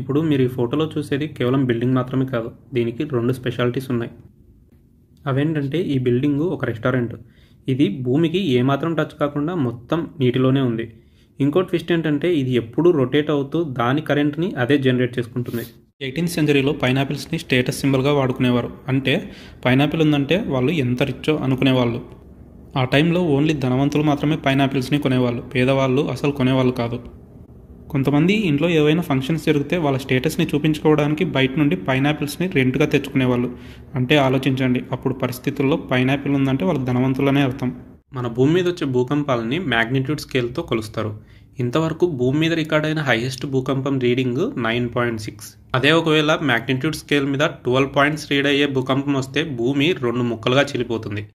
ఇప్పుడు మీరు ఈ ఫోటోలో చూసేది కేవలం బిల్డింగ్ మాత్రమే కాదు దీనికి రెండు స్పెషాలిటీస్ ఉన్నాయి అవేంటంటే ఈ బిల్డింగు ఒక రెస్టారెంట్ ఇది భూమికి ఏమాత్రం టచ్ కాకుండా మొత్తం నీటిలోనే ఉంది ఇంకో ట్విస్ట్ ఏంటంటే ఇది ఎప్పుడు రొటేట్ అవుతూ దాని కరెంట్ని అదే జనరేట్ చేసుకుంటుంది ఎయిటీన్త్ సెంచరీలో పైనాపిల్స్ని స్టేటస్ సింబల్గా వాడుకునేవారు అంటే పైనాపిల్ ఉందంటే వాళ్ళు ఎంత రిచ్చో అనుకునేవాళ్ళు ఆ టైంలో ఓన్లీ ధనవంతులు మాత్రమే పైనాపిల్స్ని కొనేవాళ్ళు పేదవాళ్ళు అసలు కొనేవాళ్ళు కాదు కొంతమంది ఇంట్లో ఏవైనా ఫంక్షన్స్ జరిగితే వాళ్ళ స్టేటస్ని చూపించుకోవడానికి బయట నుండి పైనాపిల్స్ని రెంట్గా తెచ్చుకునేవాళ్ళు అంటే ఆలోచించండి అప్పుడు పరిస్థితుల్లో పైనాపిల్ ఉందంటే వాళ్ళు ధనవంతులనే అర్థం మన భూమి మీద వచ్చే భూకంపాలని మ్యాగ్నిట్యూడ్ స్కేల్తో కొలుస్తారు ఇంతవరకు భూమి మీద రికార్డ్ అయిన హైయెస్ట్ భూకంపం రీడింగ్ నైన్ పాయింట్ సిక్స్ అదే ఒకవేళ మ్యాగ్నిట్యూడ్ స్కేల్ మీద ట్వెల్వ్ పాయింట్స్ రీడ్ అయ్యే భూకంపం వస్తే భూమి రెండు ముక్కలుగా చిలిపోతుంది